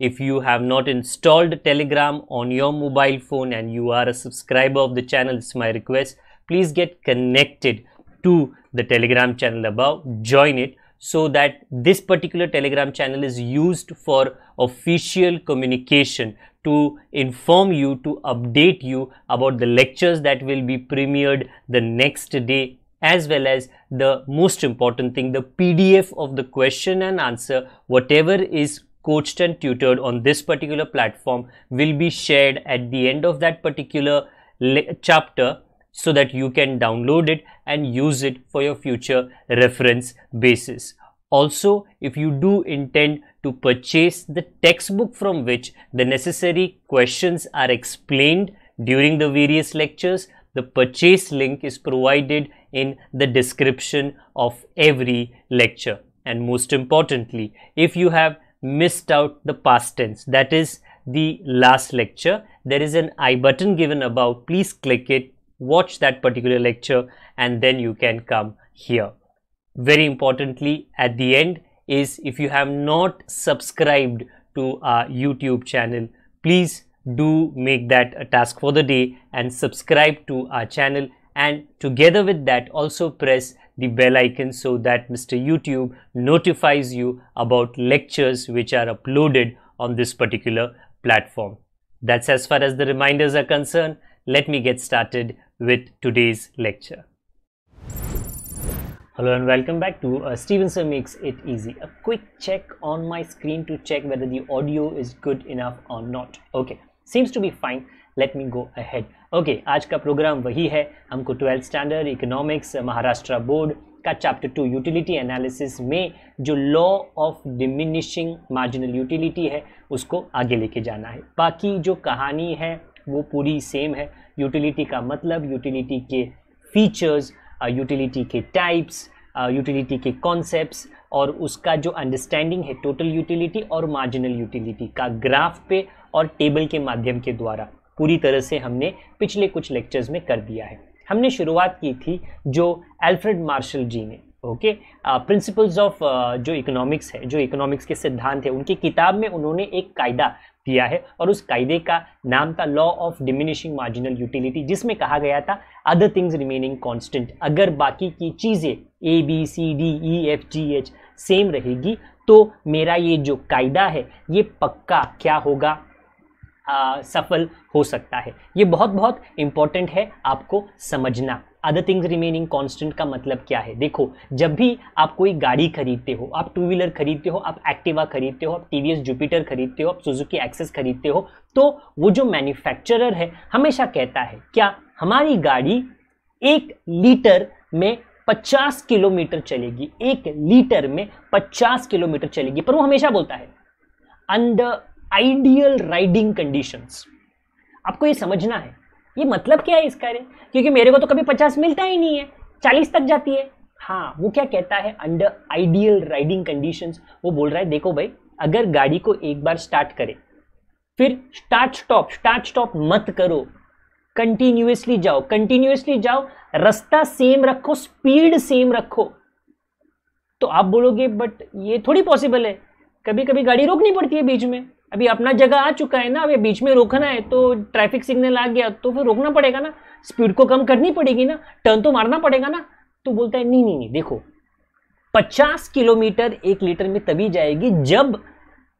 if you have not installed Telegram on your mobile phone and you are a subscriber of the channel, it's my request, please get connected to the Telegram channel above, join it so that this particular Telegram channel is used for official communication to inform you, to update you about the lectures that will be premiered the next day as well as the most important thing the PDF of the question and answer whatever is coached and tutored on this particular platform will be shared at the end of that particular chapter so that you can download it and use it for your future reference basis. Also, if you do intend to purchase the textbook from which the necessary questions are explained during the various lectures, the purchase link is provided in the description of every lecture. And most importantly, if you have missed out the past tense that is the last lecture there is an i button given above please click it watch that particular lecture and then you can come here very importantly at the end is if you have not subscribed to our youtube channel please do make that a task for the day and subscribe to our channel and together with that also press the bell icon so that Mr. YouTube notifies you about lectures which are uploaded on this particular platform. That's as far as the reminders are concerned. Let me get started with today's lecture. Hello and welcome back to uh, Stevenson Makes It Easy. A quick check on my screen to check whether the audio is good enough or not. Okay, seems to be fine. Let me go ahead. Okay okay, आज का programme वही है हमको twelfth standard economics Maharashtra board का chapter two utility analysis में जो law of diminishing marginal utility है उसको आगे लेके जाना है बाकी जो कहानी है वो पूरी सेम है यूटिलिटी का मतलब यूटिलिटी के फीचर्स यूटिलिटी uh, के टाइप्स यूटिलिटी uh, के कॉन्सेप्ट और उसका जो अंडरस्टैंडिंग है टोटल यूटिलिटी और मार्जिनल यूटिलिटी का ग्राफ पे और टेबल के माध्यम के द्वारा पूरी तरह से हमने पिछले कुछ लेक्चर्स में कर दिया है हमने शुरुआत की थी जो एल्फ्रेड मार्शल जी ने ओके प्रिंसिपल्स ऑफ जो इकोनॉमिक्स है जो इकोनॉमिक्स के सिद्धांत है उनकी किताब में उन्होंने एक कायदा दिया है और उस कायदे का नाम था law of diminishing marginal utility जिसमें कहा गया था अदर थिंग्स रिमेनिंग कांस्टेंट अगर बाकी की चीज़ें A B C D E F G H same रहेगी तो मेरा ये जो कायदा है ये पक्का क्या होगा आ, सफल हो सकता है ये बहुत बहुत इंपॉर्टेंट है आपको समझना अदर थिंग्स रिमेनिंग कॉन्स्टेंट का मतलब क्या है देखो जब भी आप कोई गाड़ी खरीदते हो आप टू व्हीलर खरीदते हो आप एक्टिवा खरीदते हो आप टी वी एस जुपिटर खरीदते हो आप सुजुकी एक्सेस खरीदते हो तो वो जो मैन्युफैक्चरर है हमेशा कहता है क्या हमारी गाड़ी एक लीटर में 50 किलोमीटर चलेगी एक लीटर में 50 किलोमीटर चलेगी पर वो हमेशा बोलता है अंडर आइडियल राइडिंग कंडीशंस आपको ये समझना है ये मतलब क्या है इसका क्योंकि मेरे को तो कभी पचास मिलता ही नहीं है चालीस तक जाती है हाँ वो क्या कहता है अंडर आइडियल राइडिंग कंडीशंस वो बोल रहा है देखो भाई अगर गाड़ी को एक बार स्टार्ट करे फिर स्टार्ट स्टॉप स्टार्ट स्टॉप मत करो कंटिन्यूसली जाओ कंटिन्यूसली जाओ रास्ता सेम रखो स्पीड सेम रखो तो आप बोलोगे बट ये थोड़ी पॉसिबल है कभी कभी गाड़ी रोकनी पड़ती है बीच में अभी अपना जगह आ चुका है ना अभी बीच में रोकना है तो ट्रैफिक सिग्नल आ गया तो फिर रोकना पड़ेगा ना स्पीड को कम करनी पड़ेगी ना टर्न तो मारना पड़ेगा ना तो बोलता है नहीं नहीं नहीं देखो 50 किलोमीटर एक लीटर में तभी जाएगी जब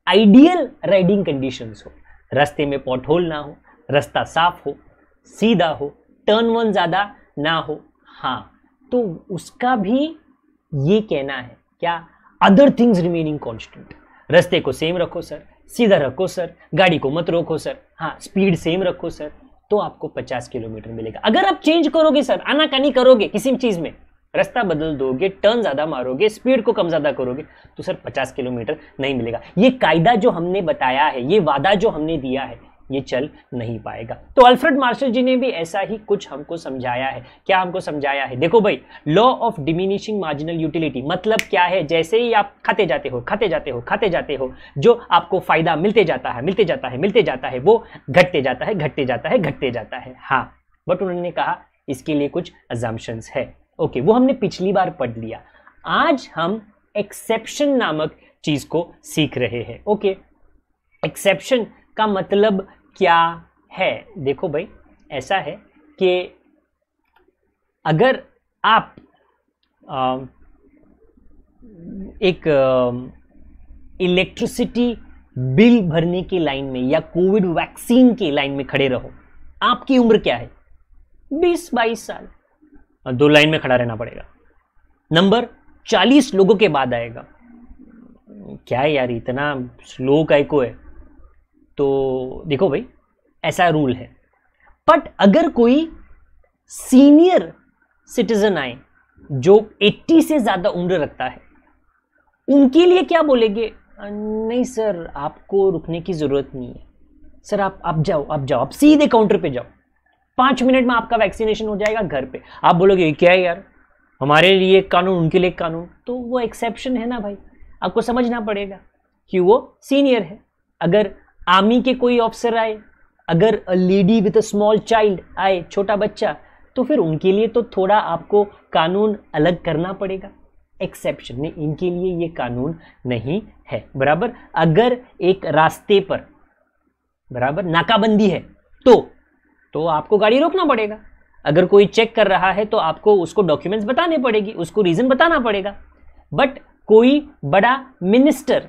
आइडियल राइडिंग कंडीशंस हो रास्ते में पॉट होल ना हो रास्ता साफ हो सीधा हो टर्न वन ज़्यादा ना हो हाँ तो उसका भी ये कहना है क्या अदर थिंग्स रिमेनिंग कॉन्स्टेंट रस्ते को सेम रखो सर सीधा रखो सर गाड़ी को मत रोको सर हाँ स्पीड सेम रखो सर तो आपको 50 किलोमीटर मिलेगा अगर आप चेंज करोगे सर आनाकानी करोगे किसी चीज़ में रास्ता बदल दोगे टर्न ज़्यादा मारोगे स्पीड को कम ज़्यादा करोगे तो सर 50 किलोमीटर नहीं मिलेगा ये कायदा जो हमने बताया है ये वादा जो हमने दिया है ये चल नहीं पाएगा तो अल्फ्रेड मार्शल जी ने भी ऐसा ही कुछ हमको समझाया है क्या हमको समझाया है देखो भाई law of diminishing marginal utility मतलब क्या है जैसे ही आप खाते जाते हो खाते जाते हो खाते जाते हो जो आपको फायदा मिलते जाता है मिलते जाता है मिलते जाता है वो घटते जाता है घटते जाता है घटते जाता है हाँ बट उन्होंने कहा इसके लिए कुछ एग्जाम्पन्स है ओके वो हमने पिछली बार पढ़ लिया आज हम एक्सेप्शन नामक चीज को सीख रहे हैं ओके एक्सेप्शन का मतलब क्या है देखो भाई ऐसा है कि अगर आप आ, एक इलेक्ट्रिसिटी बिल भरने की लाइन में या कोविड वैक्सीन की लाइन में खड़े रहो आपकी उम्र क्या है 20-22 साल दो लाइन में खड़ा रहना पड़ेगा नंबर 40 लोगों के बाद आएगा क्या है यार इतना स्लो काइको है तो देखो भाई ऐसा रूल है बट अगर कोई सीनियर सिटीजन आए जो 80 से ज़्यादा उम्र रखता है उनके लिए क्या बोलेंगे नहीं सर आपको रुकने की ज़रूरत नहीं है सर आप आप जाओ आप जाओ आप सीधे काउंटर पे जाओ पाँच मिनट में आपका वैक्सीनेशन हो जाएगा घर पे आप बोलोगे क्या है यार हमारे लिए एक कानून उनके लिए एक कानून तो वो एक्सेप्शन है ना भाई आपको समझना पड़ेगा कि वो सीनियर है अगर आर्मी के कोई ऑफिसर आए अगर lady with a small child आए छोटा बच्चा तो फिर उनके लिए तो थोड़ा आपको कानून अलग करना पड़ेगा एक्सेप्शन में इनके लिए ये कानून नहीं है बराबर अगर एक रास्ते पर बराबर नाकाबंदी है तो तो आपको गाड़ी रोकना पड़ेगा अगर कोई चेक कर रहा है तो आपको उसको डॉक्यूमेंट्स बताने पड़ेगी उसको रीज़न बताना पड़ेगा बट कोई बड़ा मिनिस्टर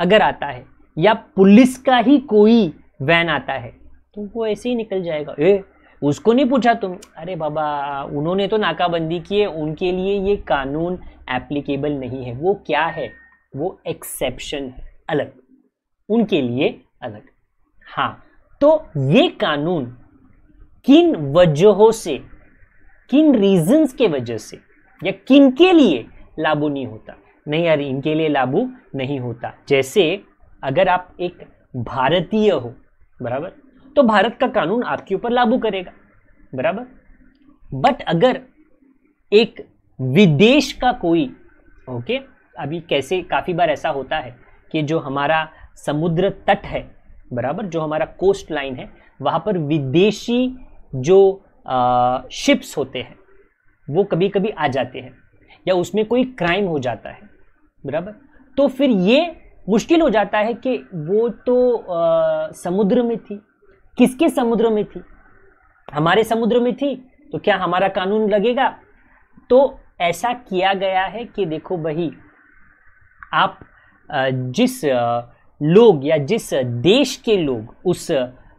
अगर आता है या पुलिस का ही कोई वैन आता है तो वो ऐसे ही निकल जाएगा ए उसको नहीं पूछा तुम अरे बाबा उन्होंने तो नाकाबंदी की है उनके लिए ये कानून एप्लीकेबल नहीं है वो क्या है वो एक्सेप्शन है अलग उनके लिए अलग हाँ तो ये कानून किन वजहों से किन रीजंस के वजह से या किन के लिए लागू नहीं होता नहीं यार इनके लिए लागू नहीं होता जैसे अगर आप एक भारतीय हो बराबर तो भारत का कानून आपके ऊपर लागू करेगा बराबर बट अगर एक विदेश का कोई ओके अभी कैसे काफ़ी बार ऐसा होता है कि जो हमारा समुद्र तट है बराबर जो हमारा कोस्ट लाइन है वहाँ पर विदेशी जो आ, शिप्स होते हैं वो कभी कभी आ जाते हैं या उसमें कोई क्राइम हो जाता है बराबर तो फिर ये मुश्किल हो जाता है कि वो तो आ, समुद्र में थी किसके समुद्र में थी हमारे समुद्र में थी तो क्या हमारा कानून लगेगा तो ऐसा किया गया है कि देखो भाई आप जिस लोग या जिस देश के लोग उस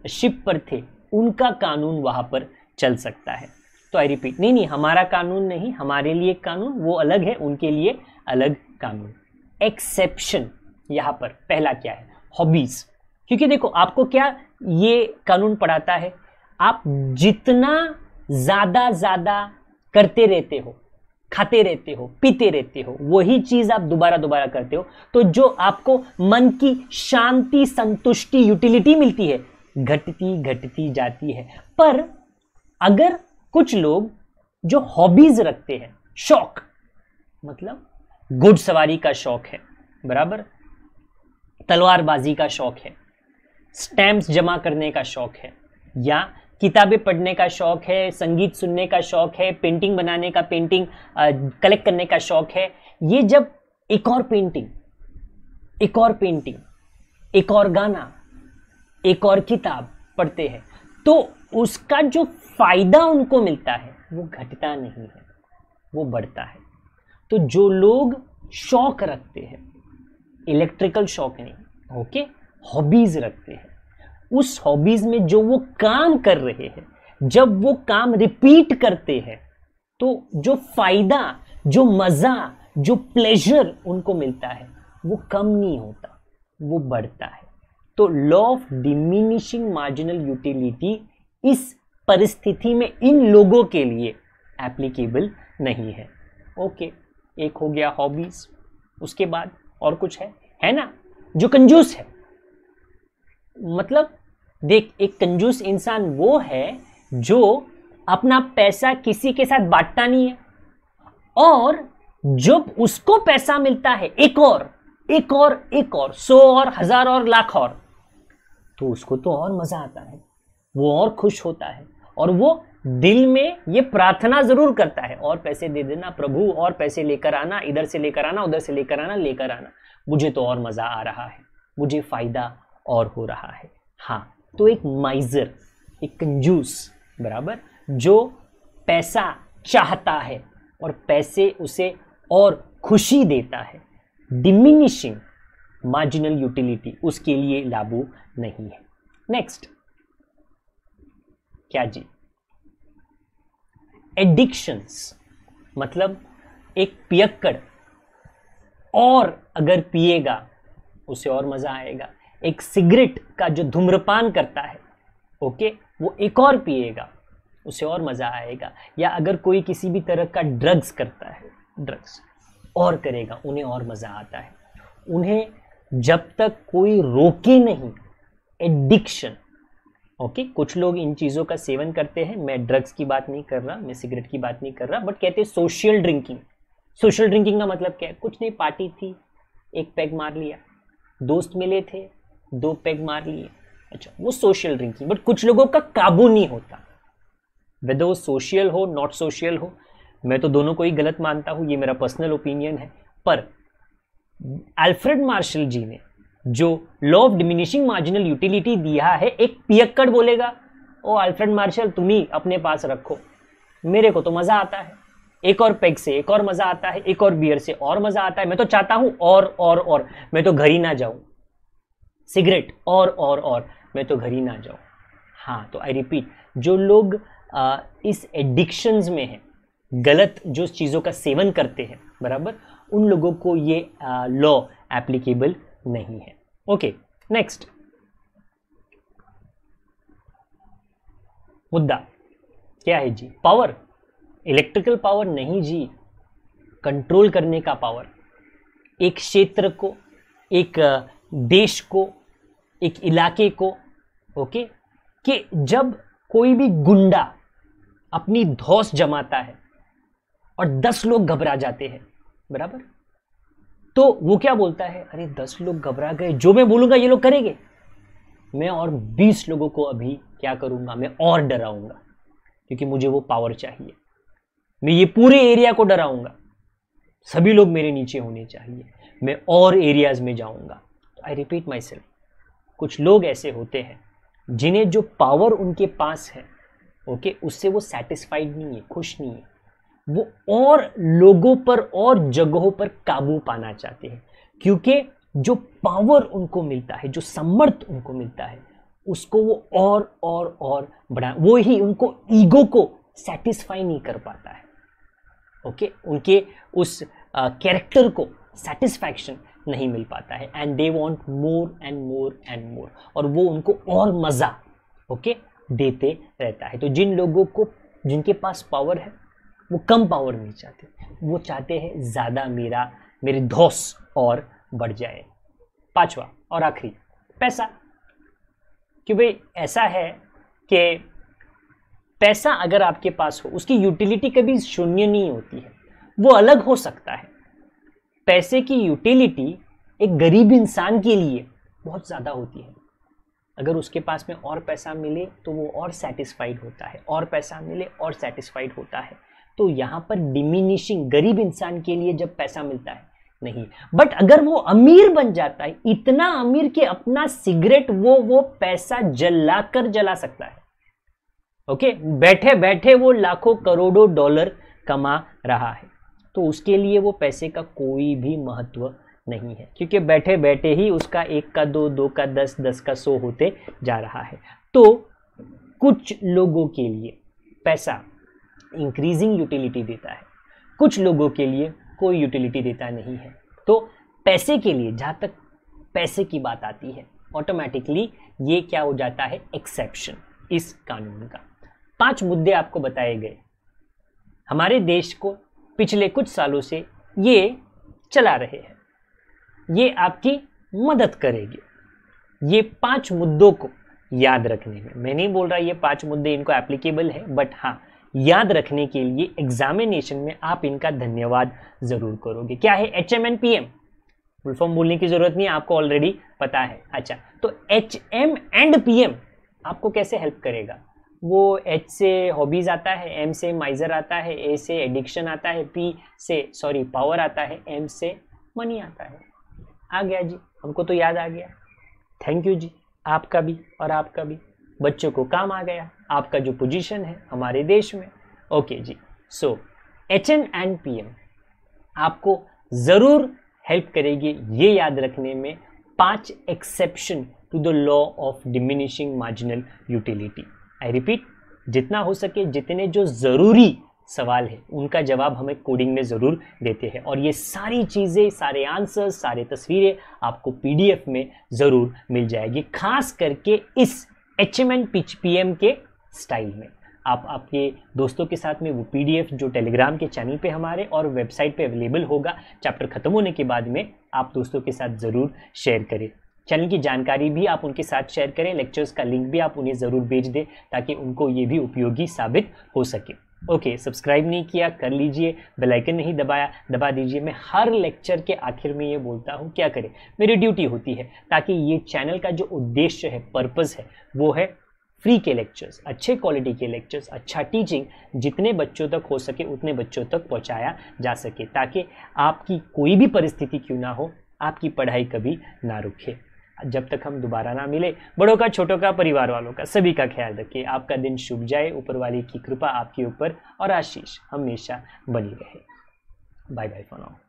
शिप पर थे उनका कानून वहाँ पर चल सकता है तो आई रिपीट नहीं नहीं हमारा कानून नहीं हमारे लिए कानून वो अलग है उनके लिए अलग कानून एक्सेप्शन यहाँ पर पहला क्या है हॉबीज़ क्योंकि देखो आपको क्या ये कानून पढ़ाता है आप जितना ज़्यादा ज़्यादा करते रहते हो खाते रहते हो पीते रहते हो वही चीज़ आप दोबारा दोबारा करते हो तो जो आपको मन की शांति संतुष्टि यूटिलिटी मिलती है घटती घटती जाती है पर अगर कुछ लोग जो हॉबीज़ रखते हैं शौक मतलब घुड़सवारी का शौक है बराबर तलवारबाजी का शौक़ है स्टैम्प्स जमा करने का शौक़ है या किताबें पढ़ने का शौक़ है संगीत सुनने का शौक़ है पेंटिंग बनाने का पेंटिंग कलेक्ट करने का शौक़ है ये जब एक और पेंटिंग एक और पेंटिंग एक और गाना एक और किताब पढ़ते हैं तो उसका जो फ़ायदा उनको मिलता है वो घटता नहीं है वो बढ़ता है तो जो लोग शौक रखते हैं इलेक्ट्रिकल शौक नहीं ओके हॉबीज़ रखते हैं उस हॉबीज़ में जो वो काम कर रहे हैं जब वो काम रिपीट करते हैं तो जो फ़ायदा जो मज़ा जो प्लेजर उनको मिलता है वो कम नहीं होता वो बढ़ता है तो law of diminishing marginal utility इस परिस्थिति में इन लोगों के लिए एप्लीकेबल नहीं है ओके एक हो गया हॉबीज़ उसके बाद और कुछ है है ना जो कंजूस है मतलब देख एक कंजूस इंसान वो है जो अपना पैसा किसी के साथ बांटता नहीं है और जब उसको पैसा मिलता है एक और एक और एक और सौ और हजार और लाख और तो उसको तो और मजा आता है वो और खुश होता है और वो दिल में ये प्रार्थना जरूर करता है और पैसे दे देना प्रभु और पैसे लेकर आना इधर से लेकर आना उधर से लेकर आना लेकर आना मुझे तो और मज़ा आ रहा है मुझे फ़ायदा और हो रहा है हाँ तो एक माइजर एक कंजूस बराबर जो पैसा चाहता है और पैसे उसे और खुशी देता है डिमिनिशिंग मार्जिनल यूटिलिटी उसके लिए लागू नहीं है नेक्स्ट क्या जी एडिक्शंस मतलब एक पियक्कड़ और अगर पिएगा उसे और मज़ा आएगा एक सिगरेट का जो धूम्रपान करता है ओके वो एक और पिएगा उसे और मज़ा आएगा या अगर कोई किसी भी तरह का ड्रग्स करता है ड्रग्स और करेगा उन्हें और मज़ा आता है उन्हें जब तक कोई रोके नहीं एडिक्शन ओके okay? कुछ लोग इन चीज़ों का सेवन करते हैं मैं ड्रग्स की बात नहीं कर रहा मैं सिगरेट की बात नहीं कर रहा बट कहते हैं सोशल ड्रिंकिंग सोशल ड्रिंकिंग का मतलब क्या है कुछ नहीं पार्टी थी एक पैग मार लिया दोस्त मिले थे दो पैग मार लिए अच्छा वो सोशल ड्रिंकिंग बट कुछ लोगों का काबू नहीं होता वेदर वो सोशल हो नॉट सोशल हो मैं तो दोनों को ही गलत मानता हूँ ये मेरा पर्सनल ओपिनियन है पर एल्फ्रेड मार्शल जी ने जो law of diminishing marginal utility दिया है एक पियक्कड़ बोलेगा ओ अल्फ्रेड मार्शल तुम ही अपने पास रखो मेरे को तो मज़ा आता है एक और पेग से एक और मज़ा आता है एक और बियर से और मज़ा आता है मैं तो चाहता हूं और और और मैं तो घर ही ना जाऊँ सिगरेट और और और मैं तो घर ही ना जाऊँ हाँ तो आई रिपीट जो लोग आ, इस एडिक्शंस में हैं गलत जो चीज़ों का सेवन करते हैं बराबर उन लोगों को ये लॉ एप्लीकेबल नहीं है ओके नेक्स्ट मुद्दा क्या है जी पावर इलेक्ट्रिकल पावर नहीं जी कंट्रोल करने का पावर एक क्षेत्र को एक देश को एक इलाके को ओके कि जब कोई भी गुंडा अपनी धौस जमाता है और दस लोग घबरा जाते हैं बराबर तो वो क्या बोलता है अरे दस लोग घबरा गए जो मैं बोलूँगा ये लोग करेंगे मैं और बीस लोगों को अभी क्या करूँगा मैं और डराऊँगा क्योंकि मुझे वो पावर चाहिए मैं ये पूरे एरिया को डराऊंगा सभी लोग मेरे नीचे होने चाहिए मैं और एरियाज में जाऊँगा आई रिपीट माई सेल्फ कुछ लोग ऐसे होते हैं जिन्हें जो पावर उनके पास है ओके okay, उससे वो सेटिस्फाइड नहीं है खुश नहीं है वो और लोगों पर और जगहों पर काबू पाना चाहते हैं क्योंकि जो पावर उनको मिलता है जो समर्थ उनको मिलता है उसको वो और और और बढ़ा वो ही उनको ईगो को सेटिस्फाई नहीं कर पाता है ओके उनके उस कैरेक्टर को सेटिस्फैक्शन नहीं मिल पाता है and they want more and more and more और वो उनको और मज़ा ओके देते रहता है तो जिन लोगों को जिनके पास पावर है वो कम पावर नहीं चाहते वो चाहते हैं ज़्यादा मेरा मेरी धोस और बढ़ जाए पांचवा और आखिरी पैसा क्यों भाई ऐसा है कि पैसा अगर आपके पास हो उसकी यूटिलिटी कभी शून्य नहीं होती है वो अलग हो सकता है पैसे की यूटिलिटी एक गरीब इंसान के लिए बहुत ज़्यादा होती है अगर उसके पास में और पैसा मिले तो वो और सेटिस्फाइड होता है और पैसा मिले और सेटिस्फाइड होता है तो यहां पर डिमिनिशिंग गरीब इंसान के लिए जब पैसा मिलता है नहीं बट अगर वो अमीर बन जाता है इतना अमीर कि अपना सिगरेट वो वो पैसा जलाकर जला सकता है ओके बैठे बैठे वो लाखों करोड़ों डॉलर कमा रहा है तो उसके लिए वो पैसे का कोई भी महत्व नहीं है क्योंकि बैठे बैठे ही उसका एक का दो दो का दस दस का सौ होते जा रहा है तो कुछ लोगों के लिए पैसा इंक्रीजिंग यूटिलिटी देता है कुछ लोगों के लिए कोई यूटिलिटी देता नहीं है तो पैसे के लिए जहाँ तक पैसे की बात आती है ऑटोमेटिकली ये क्या हो जाता है एक्सेप्शन इस कानून का पांच मुद्दे आपको बताए गए हमारे देश को पिछले कुछ सालों से ये चला रहे हैं ये आपकी मदद करेगी ये पांच मुद्दों को याद रखने में मैं नहीं बोल रहा ये पांच मुद्दे इनको एप्लीकेबल है बट हाँ याद रखने के लिए एग्जामिनेशन में आप इनका धन्यवाद ज़रूर करोगे क्या है H M and P M full form बोलने की ज़रूरत नहीं आपको ऑलरेडी पता है अच्छा तो H M and P M आपको कैसे हेल्प करेगा वो एच से हॉबीज़ आता है एम से माइज़र आता है ए से एडिक्शन आता है पी से सॉरी पावर आता है एम से मनी आता है आ गया जी हमको तो याद आ गया थैंक यू जी आपका भी और आपका भी बच्चों को काम आ गया आपका जो पोजीशन है हमारे देश में okay ji so H N and P M आपको ज़रूर हेल्प करेगी ये याद रखने में पांच exception to the law of diminishing marginal utility I repeat जितना हो सके जितने जो ज़रूरी सवाल है उनका जवाब हमें कोडिंग में ज़रूर देते हैं और ये सारी चीज़ें सारे आंसर सारे तस्वीरें आपको पीडीएफ में ज़रूर मिल जाएगी खास करके इस H M and pitch P M के स्टाइल में आप आपके दोस्तों के साथ में वो पीडीएफ जो टेलीग्राम के चैनल पे हमारे और वेबसाइट पे अवेलेबल होगा चैप्टर ख़त्म होने के बाद में आप दोस्तों के साथ ज़रूर शेयर करें चैनल की जानकारी भी आप उनके साथ शेयर करें लेक्चर्स का लिंक भी आप उन्हें ज़रूर भेज दें ताकि उनको ये भी उपयोगी साबित हो सके ओके okay, सब्सक्राइब नहीं किया कर लीजिए बेल आइकन नहीं दबाया दबा दीजिए मैं हर लेक्चर के आखिर में ये बोलता हूँ क्या करें मेरी ड्यूटी होती है ताकि ये चैनल का जो उद्देश्य है पर्पज़ है वो है फ्री के लेक्चर्स अच्छे क्वालिटी के लेक्चर्स अच्छा टीचिंग जितने बच्चों तक हो सके उतने बच्चों तक पहुँचाया जा सके ताकि आपकी कोई भी परिस्थिति क्यों ना हो आपकी पढ़ाई कभी ना रुके जब तक हम दोबारा ना मिले बड़ों का छोटों का परिवार वालों का सभी का ख्याल रखिए आपका दिन शुभ जाए ऊपर वाले की कृपा आपके ऊपर और आशीष हमेशा बनी रहे बाय बाय फॉर नाउ